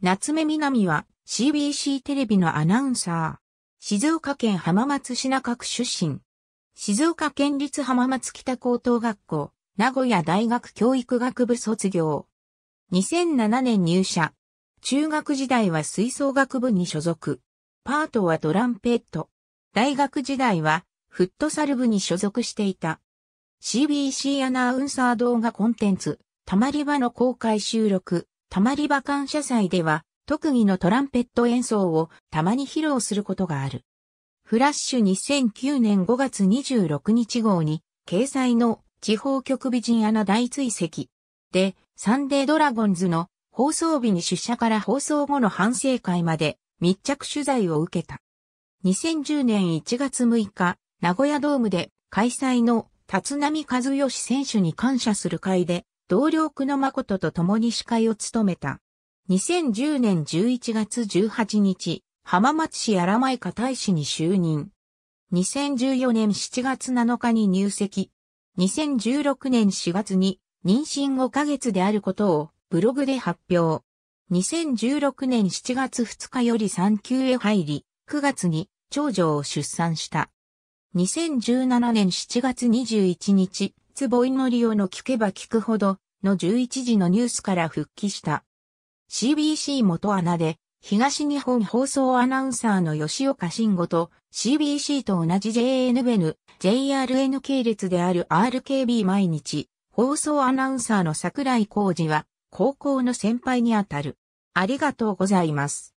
夏目みなみは CBC テレビのアナウンサー。静岡県浜松市中区出身。静岡県立浜松北高等学校、名古屋大学教育学部卒業。2007年入社。中学時代は吹奏楽部に所属。パートはトランペット。大学時代はフットサル部に所属していた。CBC アナウンサー動画コンテンツ、たまり場の公開収録、たまり場感謝祭では、特技のトランペット演奏をたまに披露することがある。フラッシュ2009年5月26日号に、掲載の地方局美人アナ大追跡で、サンデードラゴンズの放送日に出社から放送後の反省会まで密着取材を受けた。2010年1月6日、名古屋ドームで開催の立浪和義選手に感謝する会で同僚久野誠と共に司会を務めた。2010年11月18日、浜松市荒前加大使に就任。2014年7月7日に入籍。2016年4月に妊娠5ヶ月であることをブログで発表。2016年7月2日より産休へ入り、9月に長女を出産した。2017年7月21日、壺のりをの聞けば聞くほどの11時のニュースから復帰した。CBC 元アナで東日本放送アナウンサーの吉岡慎吾と CBC と同じ JNBN、JRN 系列である RKB 毎日放送アナウンサーの桜井浩二は高校の先輩にあたる。ありがとうございます。